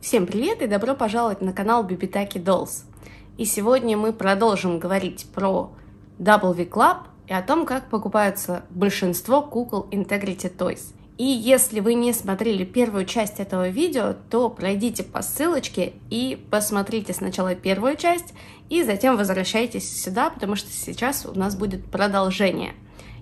Всем привет и добро пожаловать на канал Бибитаки Dolls. И сегодня мы продолжим говорить про W Club и о том, как покупаются большинство кукол Integrity Toys. И если вы не смотрели первую часть этого видео, то пройдите по ссылочке и посмотрите сначала первую часть, и затем возвращайтесь сюда, потому что сейчас у нас будет продолжение.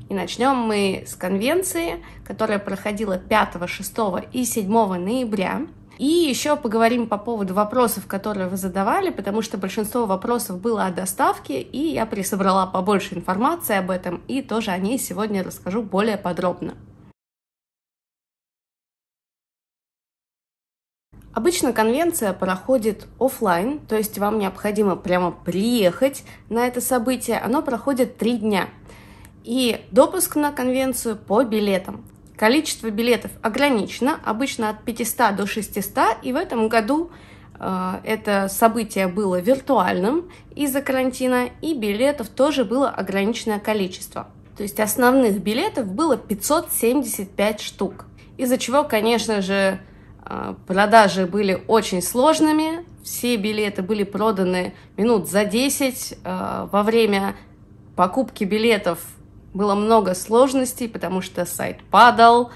И начнем мы с конвенции, которая проходила 5, 6 и 7 ноября и еще поговорим по поводу вопросов, которые вы задавали, потому что большинство вопросов было о доставке, и я присобрала побольше информации об этом, и тоже о ней сегодня расскажу более подробно. Обычно конвенция проходит офлайн, то есть вам необходимо прямо приехать на это событие. Оно проходит три дня. И допуск на конвенцию по билетам. Количество билетов ограничено, обычно от 500 до 600, и в этом году э, это событие было виртуальным из-за карантина, и билетов тоже было ограниченное количество. То есть основных билетов было 575 штук, из-за чего, конечно же, э, продажи были очень сложными, все билеты были проданы минут за 10 э, во время покупки билетов было много сложностей, потому что сайт падал,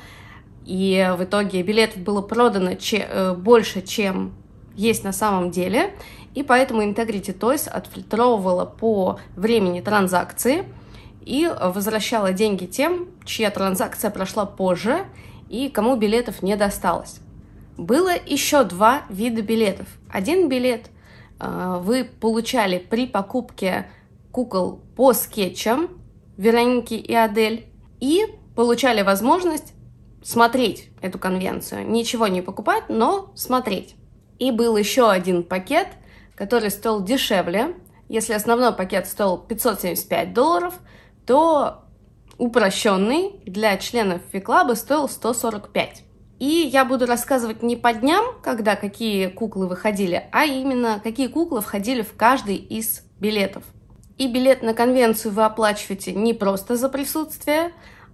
и в итоге билетов было продано че э, больше, чем есть на самом деле, и поэтому Integrity Toys отфильтровывала по времени транзакции и возвращала деньги тем, чья транзакция прошла позже и кому билетов не досталось. Было еще два вида билетов. Один билет э, вы получали при покупке кукол по скетчам, Вероники и Адель, и получали возможность смотреть эту конвенцию. Ничего не покупать, но смотреть. И был еще один пакет, который стоил дешевле. Если основной пакет стоил 575 долларов, то упрощенный для членов фиклаба стоил 145. И я буду рассказывать не по дням, когда какие куклы выходили, а именно какие куклы входили в каждый из билетов. И билет на конвенцию вы оплачиваете не просто за присутствие,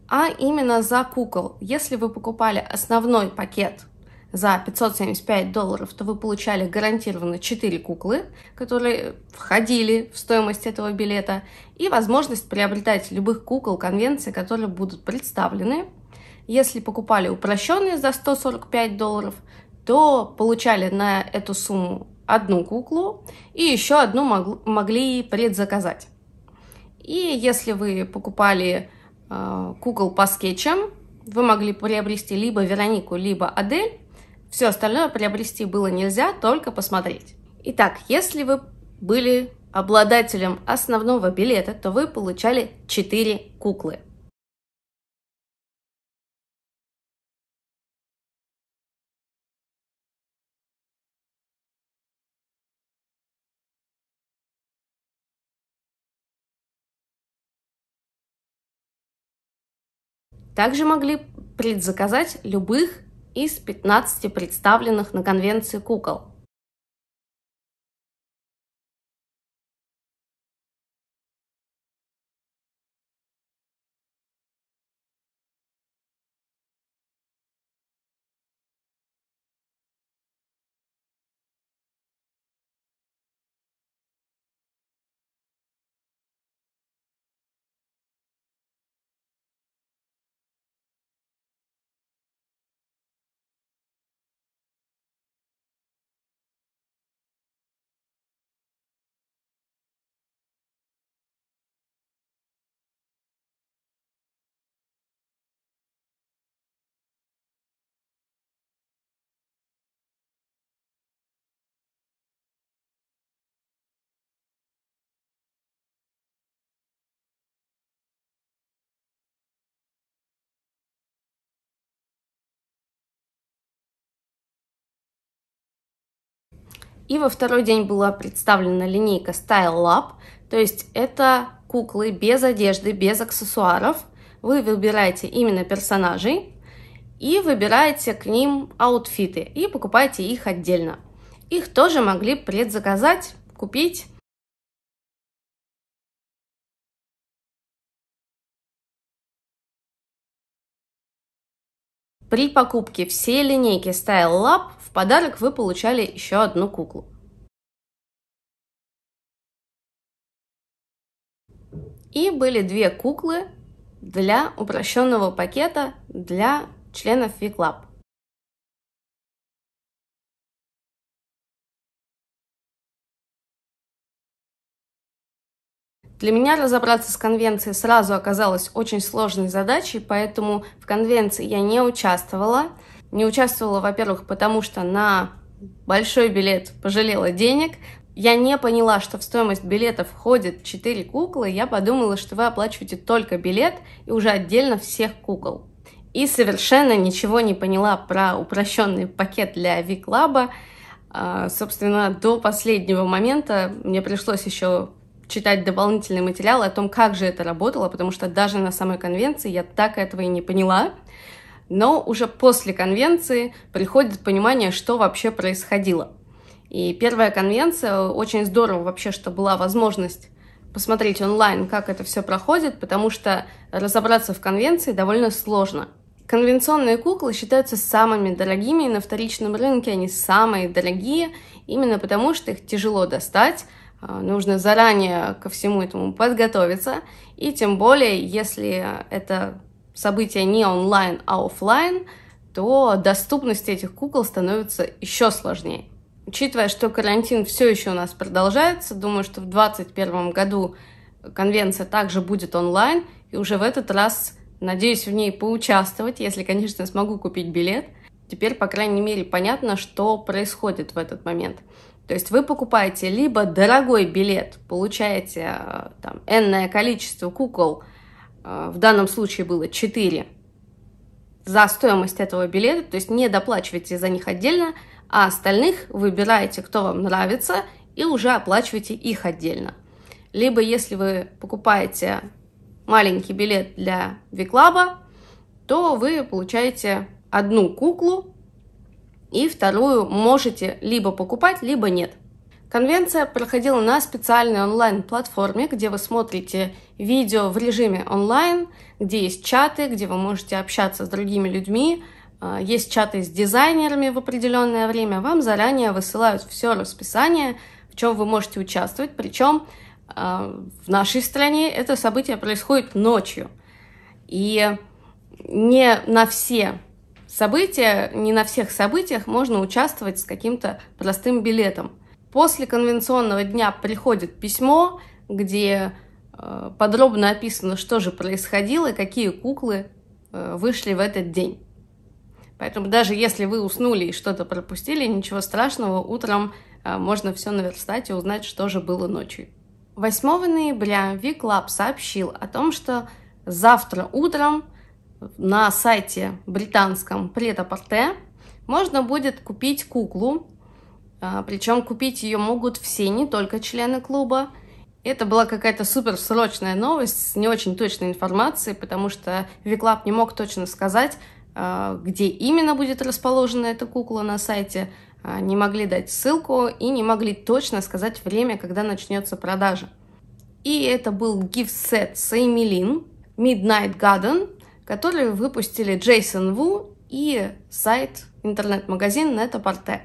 а именно за кукол. Если вы покупали основной пакет за 575 долларов, то вы получали гарантированно 4 куклы, которые входили в стоимость этого билета, и возможность приобретать любых кукол конвенции, которые будут представлены. Если покупали упрощенные за 145 долларов, то получали на эту сумму одну куклу и еще одну мог, могли предзаказать. И если вы покупали э, кукол по скетчам, вы могли приобрести либо Веронику, либо Адель. Все остальное приобрести было нельзя, только посмотреть. Итак, если вы были обладателем основного билета, то вы получали 4 куклы – Также могли предзаказать любых из 15 представленных на конвенции кукол. И во второй день была представлена линейка Style Lab, то есть это куклы без одежды, без аксессуаров. Вы выбираете именно персонажей и выбираете к ним аутфиты и покупаете их отдельно. Их тоже могли предзаказать, купить При покупке всей линейки Style Lab в подарок вы получали еще одну куклу. И были две куклы для упрощенного пакета для членов Виклаб. Для меня разобраться с конвенцией сразу оказалось очень сложной задачей, поэтому в конвенции я не участвовала. Не участвовала, во-первых, потому что на большой билет пожалела денег. Я не поняла, что в стоимость билета входит 4 куклы. Я подумала, что вы оплачиваете только билет и уже отдельно всех кукол. И совершенно ничего не поняла про упрощенный пакет для Виклаба. Собственно, до последнего момента мне пришлось еще читать дополнительный материал о том, как же это работало, потому что даже на самой конвенции я так этого и не поняла. Но уже после конвенции приходит понимание, что вообще происходило. И первая конвенция, очень здорово вообще, что была возможность посмотреть онлайн, как это все проходит, потому что разобраться в конвенции довольно сложно. Конвенционные куклы считаются самыми дорогими, и на вторичном рынке они самые дорогие, именно потому что их тяжело достать, а, нужно заранее ко всему этому подготовиться. И тем более, если это событие не онлайн, а офлайн, то доступность этих кукол становится еще сложнее. Учитывая, что карантин все еще у нас продолжается, думаю, что в 2021 году конвенция также будет онлайн, и уже в этот раз надеюсь в ней поучаствовать, если, конечно, смогу купить билет. Теперь, по крайней мере, понятно, что происходит в этот момент. То есть вы покупаете либо дорогой билет, получаете э, там энное количество кукол, э, в данном случае было 4, за стоимость этого билета, то есть не доплачиваете за них отдельно, а остальных выбираете, кто вам нравится, и уже оплачиваете их отдельно. Либо если вы покупаете маленький билет для Виклаба, то вы получаете одну куклу и вторую можете либо покупать, либо нет. Конвенция проходила на специальной онлайн-платформе, где вы смотрите видео в режиме онлайн, где есть чаты, где вы можете общаться с другими людьми, э, есть чаты с дизайнерами в определенное время, вам заранее высылают все расписание, в чем вы можете участвовать. Причем э, в нашей стране это событие происходит ночью. И не на все События, не на всех событиях можно участвовать с каким-то простым билетом. После конвенционного дня приходит письмо, где э, подробно описано, что же происходило и какие куклы э, вышли в этот день. Поэтому даже если вы уснули и что-то пропустили, ничего страшного, утром э, можно все наверстать и узнать, что же было ночью. 8 ноября Виклаб сообщил о том, что завтра утром на сайте британском Претапорте можно будет купить куклу. А, Причем купить ее могут все, не только члены клуба. Это была какая-то суперсрочная новость с не очень точной информацией, потому что Виклаб не мог точно сказать, а, где именно будет расположена эта кукла на сайте, а, не могли дать ссылку и не могли точно сказать время, когда начнется продажа. И это был гифсет Саймелин Midnight Garden которые выпустили Джейсон Ву и сайт интернет-магазин Нетапорте.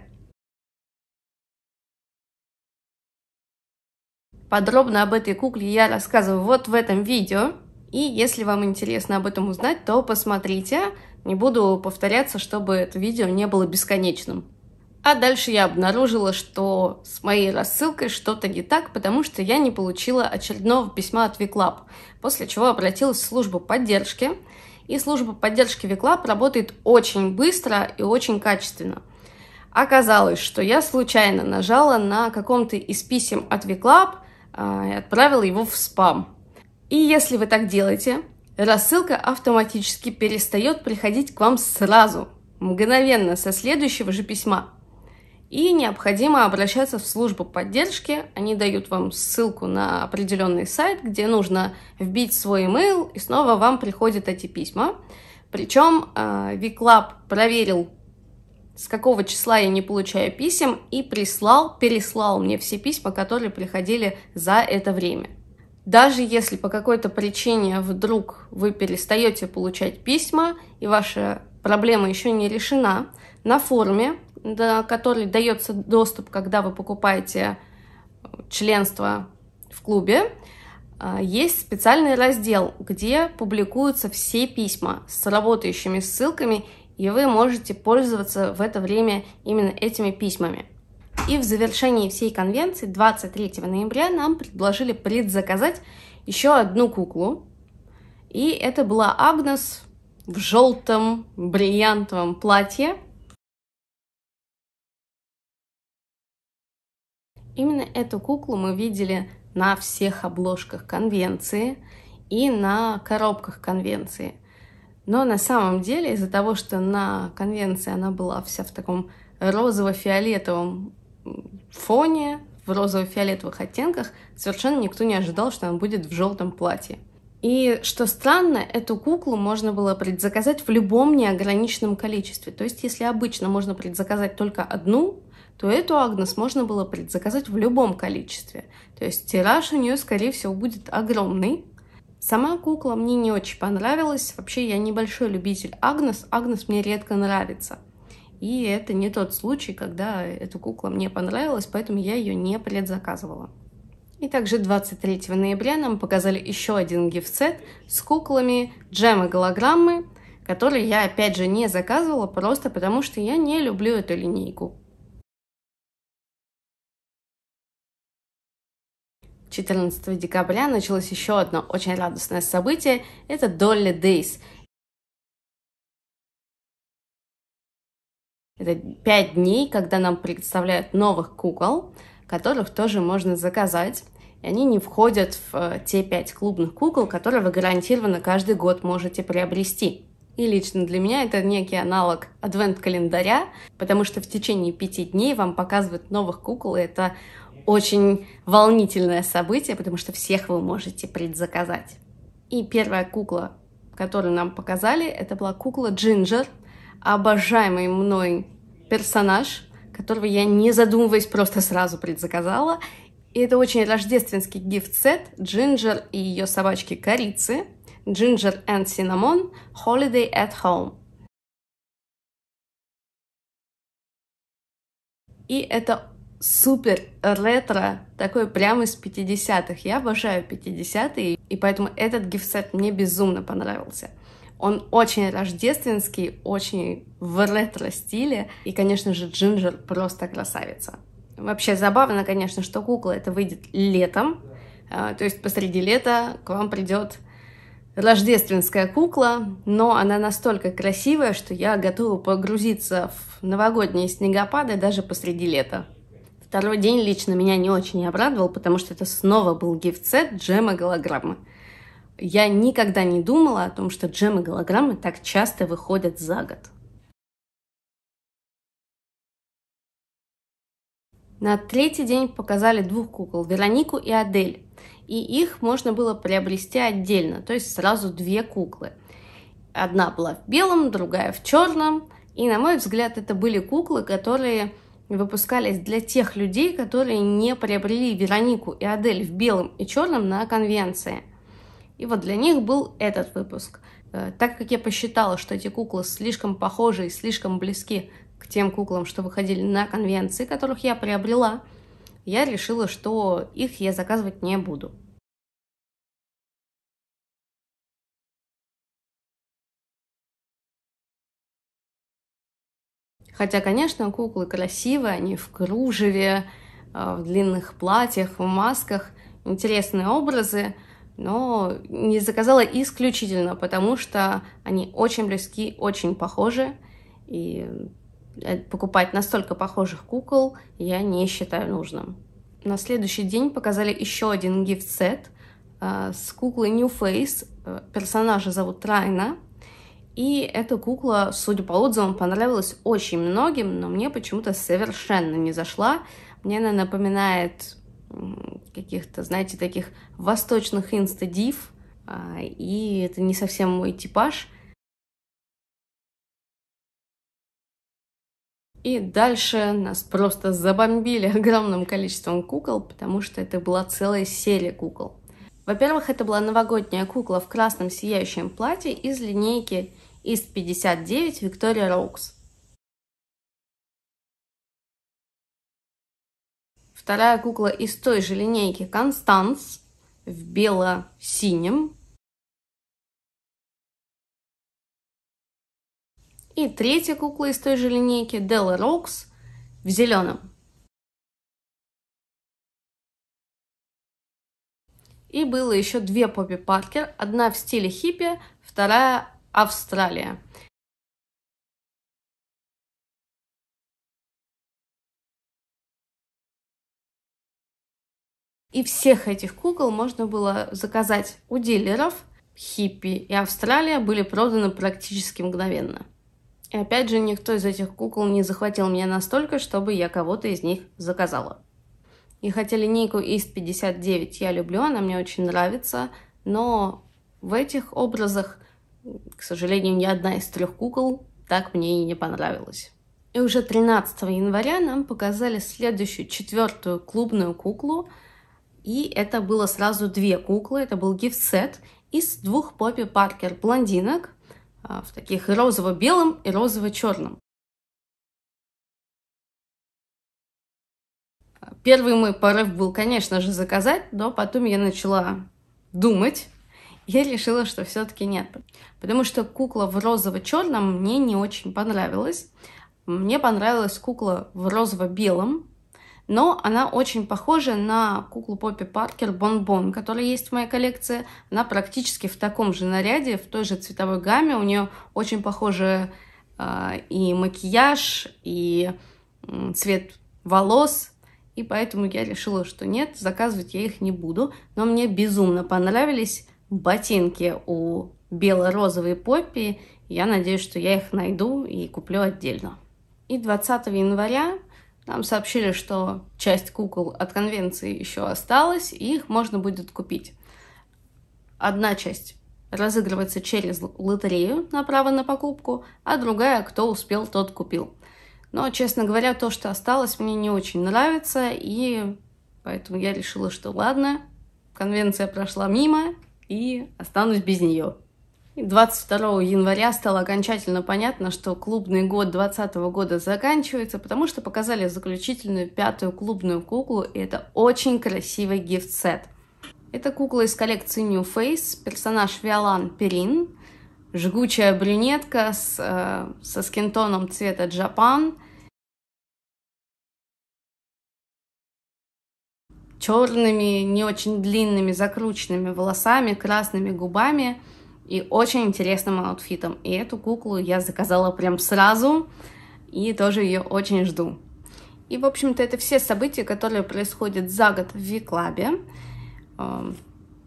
Подробно об этой кукле я рассказываю вот в этом видео. И если вам интересно об этом узнать, то посмотрите. Не буду повторяться, чтобы это видео не было бесконечным. А дальше я обнаружила, что с моей рассылкой что-то не так, потому что я не получила очередного письма от Виклаб, после чего обратилась в службу поддержки и служба поддержки Виклаб работает очень быстро и очень качественно. Оказалось, что я случайно нажала на каком-то из писем от Виклаб а, и отправила его в спам. И если вы так делаете, рассылка автоматически перестает приходить к вам сразу, мгновенно со следующего же письма – и необходимо обращаться в службу поддержки. Они дают вам ссылку на определенный сайт, где нужно вбить свой email, и снова вам приходят эти письма. Причем э, VClub проверил, с какого числа я не получаю писем, и прислал, переслал мне все письма, которые приходили за это время. Даже если по какой-то причине вдруг вы перестаете получать письма и ваша проблема еще не решена, на форуме до которой дается доступ, когда вы покупаете э, членство в клубе, э, есть специальный раздел, где публикуются все письма с работающими ссылками, и вы можете пользоваться в это время именно этими письмами. И в завершении всей конвенции 23 ноября нам предложили предзаказать еще одну куклу. И это была Агнес в желтом бриллиантовом платье. Именно эту куклу мы видели на всех обложках конвенции и на коробках конвенции. Но на самом деле из-за того, что на конвенции она была вся в таком розово-фиолетовом фоне, в розово-фиолетовых оттенках, совершенно никто не ожидал, что она будет в желтом платье. И что странно, эту куклу можно было предзаказать в любом неограниченном количестве. То есть, если обычно можно предзаказать только одну, то эту Агнес можно было предзаказать в любом количестве. То есть тираж у нее, скорее всего, будет огромный. Сама кукла мне не очень понравилась. Вообще, я небольшой любитель Агнес. Агнес мне редко нравится. И это не тот случай, когда эта кукла мне понравилась, поэтому я ее не предзаказывала. И также 23 ноября нам показали еще один гифсет с куклами джемы голограммы, который я опять же не заказывала просто потому, что я не люблю эту линейку. 14 декабря началось еще одно очень радостное событие – это Dolly Days. Это 5 дней, когда нам представляют новых кукол, которых тоже можно заказать. И они не входят в э, те 5 клубных кукол, которые вы гарантированно каждый год можете приобрести. И лично для меня это некий аналог адвент-календаря, потому что в течение пяти дней вам показывают новых кукол, и это очень волнительное событие, потому что всех вы можете предзаказать. И первая кукла, которую нам показали, это была кукла Джинджер, обожаемый мной персонаж, которого я, не задумываясь, просто сразу предзаказала. И это очень рождественский гифт-сет Джинджер и ее собачки корицы Джинджер и Cinnamon Holiday at Home. И это супер ретро, такой прямо из 50-х. Я обожаю 50-е, и поэтому этот гифсет мне безумно понравился. Он очень рождественский, очень в ретро-стиле, и, конечно же, Джинджер просто красавица. Вообще забавно, конечно, что кукла это выйдет летом, а, то есть посреди лета к вам придет рождественская кукла, но она настолько красивая, что я готова погрузиться в новогодние снегопады даже посреди лета. Второй день лично меня не очень обрадовал, потому что это снова был гифт-сет джема голограммы. Я никогда не думала о том, что джемы голограммы так часто выходят за год. На третий день показали двух кукол – Веронику и Адель. И их можно было приобрести отдельно, то есть сразу две куклы. Одна была в белом, другая в черном. И, на мой взгляд, это были куклы, которые выпускались для тех людей, которые не приобрели Веронику и Адель в белом и черном на конвенции. И вот для них был этот выпуск. Э, так как я посчитала, что эти куклы слишком похожи и слишком близки к тем куклам, что выходили на конвенции, которых я приобрела, я решила, что их я заказывать не буду. Хотя, конечно, куклы красивые, они в кружеве, э, в длинных платьях, в масках, интересные образы, но не заказала исключительно, потому что они очень близки, очень похожи, и э, покупать настолько похожих кукол я не считаю нужным. На следующий день показали еще один гифт-сет э, с куклой New Face. Персонажа зовут Райна, и эта кукла, судя по отзывам, понравилась очень многим, но мне почему-то совершенно не зашла. Мне она напоминает каких-то, знаете, таких восточных инстадив, а, и это не совсем мой типаж. И дальше нас просто забомбили огромным количеством кукол, потому что это была целая серия кукол. Во-первых, это была новогодняя кукла в красном сияющем платье из линейки Ист 59, Виктория Роукс. Вторая кукла из той же линейки Констанс в бело-синем. И третья кукла из той же линейки Делла Роукс в зеленом. И было еще две Поппи Паркер, одна в стиле хиппи, вторая Австралия. И всех этих кукол можно было заказать у дилеров. Хиппи и Австралия были проданы практически мгновенно. И опять же, никто из этих кукол не захватил меня настолько, чтобы я кого-то из них заказала. И хотя линейку East 59 я люблю, она мне очень нравится, но в этих образах к сожалению, ни одна из трех кукол так мне и не понравилась. И уже 13 января нам показали следующую, четвертую клубную куклу. И это было сразу две куклы. Это был гифсет из двух Поппи Паркер блондинок а, в таких розово-белом и розово-черном. Первый мой порыв был, конечно же, заказать, но потом я начала думать я решила, что все-таки нет. Потому что кукла в розово-черном мне не очень понравилась. Мне понравилась кукла в розово-белом, но она очень похожа на куклу Поппи Паркер Бон Бон, которая есть в моей коллекции. Она практически в таком же наряде, в той же цветовой гамме. У нее очень похожи э, а, и макияж, и э, цвет волос. И поэтому я решила, что нет, заказывать я их не буду. Но мне безумно понравились ботинки у бело-розовой поппи. Я надеюсь, что я их найду и куплю отдельно. И 20 января нам сообщили, что часть кукол от конвенции еще осталась, и их можно будет купить. Одна часть разыгрывается через лотерею на право на покупку, а другая, кто успел, тот купил. Но, честно говоря, то, что осталось, мне не очень нравится, и поэтому я решила, что ладно, конвенция прошла мимо, и останусь без нее. 22 января стало окончательно понятно, что клубный год 2020 года заканчивается, потому что показали заключительную пятую клубную куклу, и это очень красивый гифт-сет. Это кукла из коллекции New Face, персонаж Виолан Перин, жгучая брюнетка с, э, со скинтоном цвета Джапан, черными, не очень длинными, закрученными волосами, красными губами и очень интересным аутфитом. И эту куклу я заказала прям сразу, и тоже ее очень жду. И, в общем-то, это все события, которые происходят за год в Виклабе. Эм,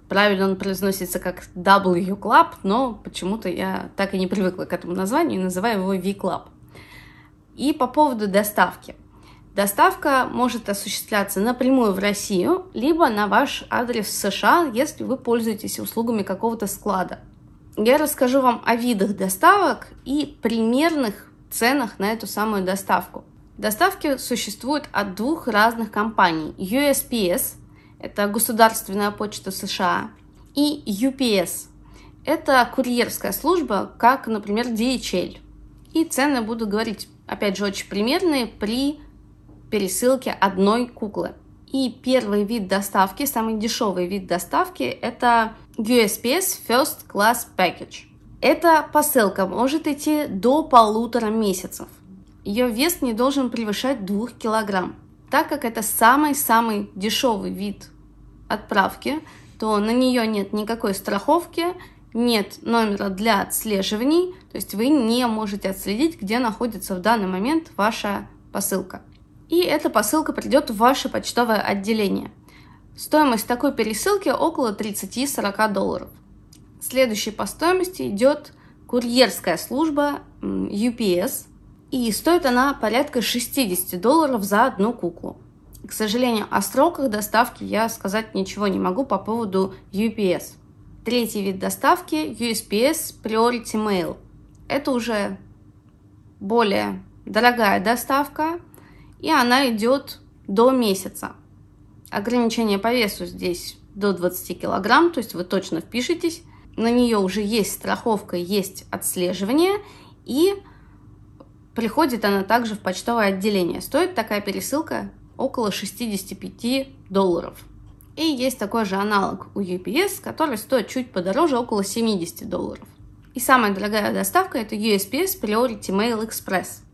правильно он произносится как W клаб но почему-то я так и не привыкла к этому названию и называю его V Club. И по поводу доставки – Доставка может осуществляться напрямую в Россию, либо на ваш адрес в США, если вы пользуетесь услугами какого-то склада. Я расскажу вам о видах доставок и примерных ценах на эту самую доставку. Доставки существуют от двух разных компаний. USPS – это государственная почта США, и UPS – это курьерская служба, как, например, DHL. И цены буду говорить, опять же, очень примерные при пересылке одной куклы. И первый вид доставки, самый дешевый вид доставки, это USPS First Class Package. Эта посылка может идти до полутора месяцев. Ее вес не должен превышать 2 килограмм. Так как это самый-самый дешевый вид отправки, то на нее нет никакой страховки, нет номера для отслеживаний, то есть вы не можете отследить, где находится в данный момент ваша посылка и эта посылка придет в ваше почтовое отделение. Стоимость такой пересылки около 30-40 долларов. Следующей по стоимости идет курьерская служба UPS, и стоит она порядка 60 долларов за одну куклу. К сожалению, о сроках доставки я сказать ничего не могу по поводу UPS. Третий вид доставки USPS Priority Mail. Это уже более дорогая доставка, и она идет до месяца. Ограничение по весу здесь до 20 килограмм, то есть вы точно впишетесь. На нее уже есть страховка, есть отслеживание, и приходит она также в почтовое отделение. Стоит такая пересылка около 65 долларов. И есть такой же аналог у UPS, который стоит чуть подороже, около 70 долларов. И самая дорогая доставка это USPS Priority Mail Express –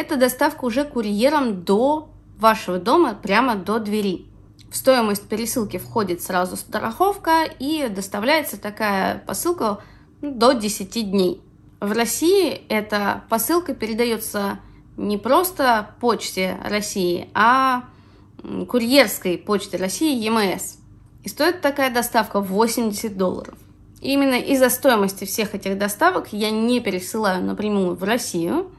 это доставка уже курьером до вашего дома, прямо до двери. В стоимость пересылки входит сразу страховка и доставляется такая посылка ну, до 10 дней. В России эта посылка передается не просто почте России, а курьерской почте России ЕМС. И стоит такая доставка 80 долларов. Именно из-за стоимости всех этих доставок я не пересылаю напрямую в Россию,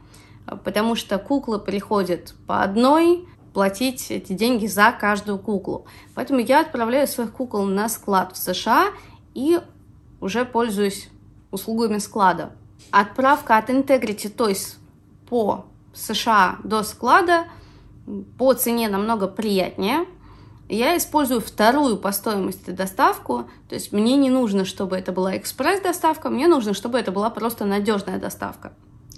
а, потому что куклы приходят по одной, платить эти деньги за каждую куклу. Поэтому я отправляю своих кукол на склад в США и уже пользуюсь услугами склада. Отправка от Integrity то есть по США до склада по цене намного приятнее. Я использую вторую по стоимости доставку, то есть мне не нужно, чтобы это была экспресс-доставка, мне нужно, чтобы это была просто надежная доставка.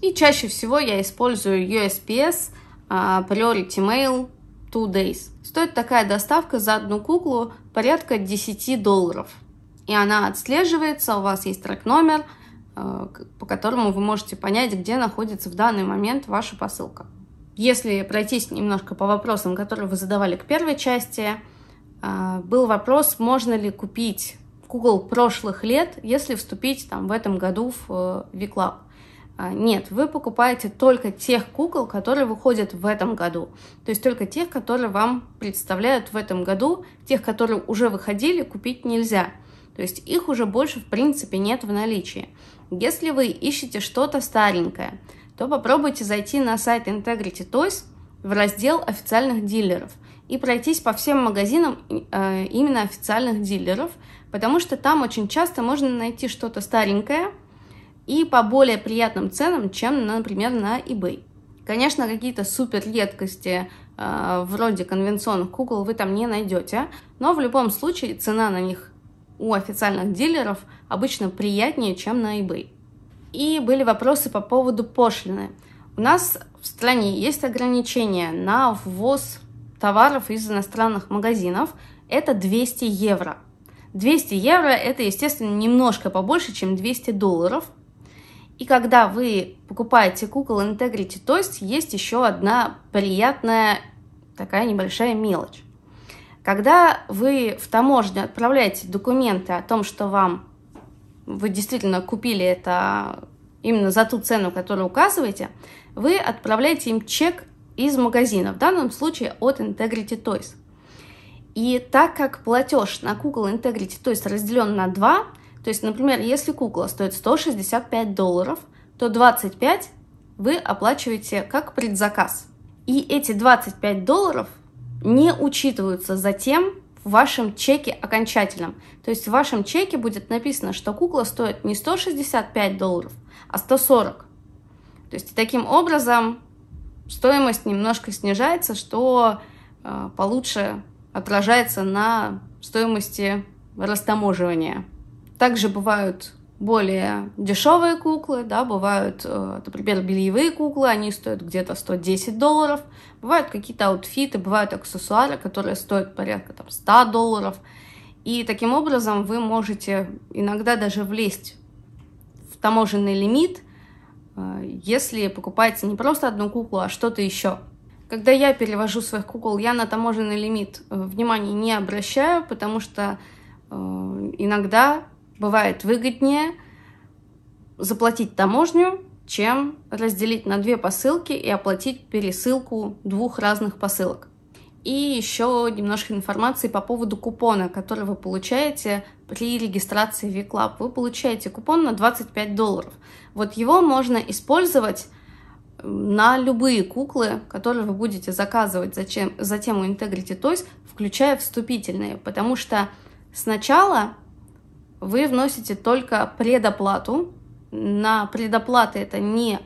И чаще всего я использую USPS а, Priority Mail Two Days. Стоит такая доставка за одну куклу порядка 10 долларов. И она отслеживается, у вас есть трек-номер, а, по которому вы можете понять, где находится в данный момент ваша посылка. Если пройтись немножко по вопросам, которые вы задавали к первой части, а, был вопрос, можно ли купить кукол прошлых лет, если вступить там, в этом году в э, VClub. А, нет, вы покупаете только тех кукол, которые выходят в этом году. То есть только тех, которые вам представляют в этом году. Тех, которые уже выходили, купить нельзя. То есть их уже больше в принципе нет в наличии. Если вы ищете что-то старенькое, то попробуйте зайти на сайт Integrity Toys в раздел официальных дилеров и пройтись по всем магазинам э, именно официальных дилеров, потому что там очень часто можно найти что-то старенькое – и по более приятным ценам, чем, например, на eBay. Конечно, какие-то супер редкости э, вроде конвенционных кукол вы там не найдете, но в любом случае цена на них у официальных дилеров обычно приятнее, чем на eBay. И были вопросы по поводу пошлины. У нас в стране есть ограничения на ввоз товаров из иностранных магазинов. Это 200 евро. 200 евро – это, естественно, немножко побольше, чем 200 долларов – и когда вы покупаете кукол Integrity Toys, есть еще одна приятная такая небольшая мелочь. Когда вы в таможню отправляете документы о том, что вам вы действительно купили это именно за ту цену, которую указываете, вы отправляете им чек из магазина, в данном случае от Integrity Toys. И так как платеж на кукол Integrity Toys разделен на два, то есть, например, если кукла стоит 165 долларов, то 25 вы оплачиваете как предзаказ. И эти 25 долларов не учитываются затем в вашем чеке окончательном. То есть в вашем чеке будет написано, что кукла стоит не 165 долларов, а 140. То есть таким образом стоимость немножко снижается, что э, получше отражается на стоимости растаможивания. Также бывают более дешевые куклы, да, бывают, э, например, бельевые куклы, они стоят где-то 110 долларов, бывают какие-то аутфиты, бывают аксессуары, которые стоят порядка там, 100 долларов, и таким образом вы можете иногда даже влезть в таможенный лимит, э, если покупаете не просто одну куклу, а что-то еще. Когда я перевожу своих кукол, я на таможенный лимит э, внимания не обращаю, потому что иногда бывает выгоднее заплатить таможню, чем разделить на две посылки и оплатить пересылку двух разных посылок. И еще немножко информации по поводу купона, который вы получаете при регистрации VClub. Вы получаете купон на 25 долларов. Вот его можно использовать на любые куклы, которые вы будете заказывать зачем, за тему Integrity Toys, включая вступительные, потому что сначала вы вносите только предоплату. На предоплаты это не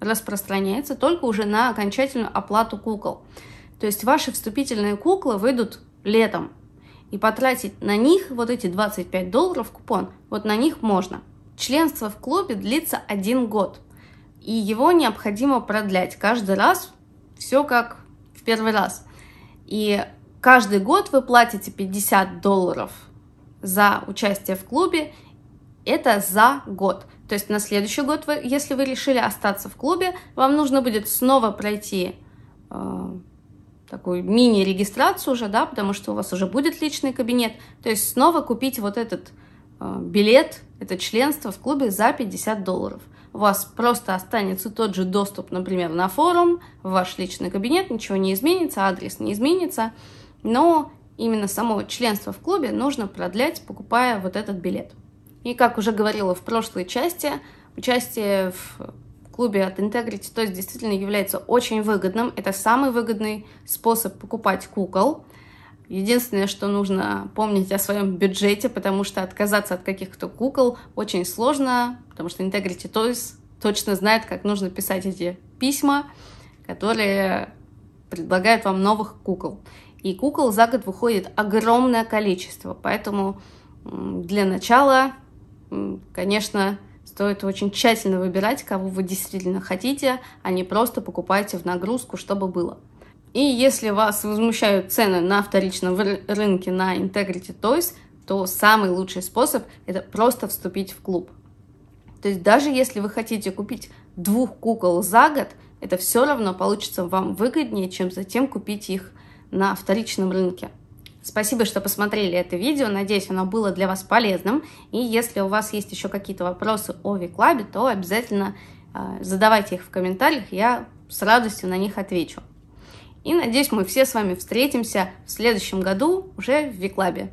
распространяется, только уже на окончательную оплату кукол. То есть ваши вступительные куклы выйдут летом. И потратить на них вот эти 25 долларов купон, вот на них можно. Членство в клубе длится один год. И его необходимо продлять каждый раз, все как в первый раз. И каждый год вы платите 50 долларов за участие в клубе это за год. То есть на следующий год, вы, если вы решили остаться в клубе, вам нужно будет снова пройти э, такую мини-регистрацию уже, да, потому что у вас уже будет личный кабинет. То есть снова купить вот этот э, билет, это членство в клубе за 50 долларов. У вас просто останется тот же доступ, например, на форум, в ваш личный кабинет, ничего не изменится, адрес не изменится, но именно само членство в клубе нужно продлять, покупая вот этот билет. И как уже говорила в прошлой части, участие в клубе от Integrity Toys действительно является очень выгодным. Это самый выгодный способ покупать кукол. Единственное, что нужно помнить о своем бюджете, потому что отказаться от каких-то кукол очень сложно, потому что Integrity Toys точно знает, как нужно писать эти письма, которые предлагают вам новых кукол. И кукол за год выходит огромное количество, поэтому для начала, конечно, стоит очень тщательно выбирать, кого вы действительно хотите, а не просто покупайте в нагрузку, чтобы было. И если вас возмущают цены на вторичном рынке на Integrity Toys, то самый лучший способ – это просто вступить в клуб. То есть даже если вы хотите купить двух кукол за год, это все равно получится вам выгоднее, чем затем купить их на вторичном рынке. Спасибо, что посмотрели это видео. Надеюсь, оно было для вас полезным. И если у вас есть еще какие-то вопросы о Виклабе, то обязательно а, задавайте их в комментариях. Я с радостью на них отвечу. И надеюсь, мы все с вами встретимся в следующем году уже в Виклабе.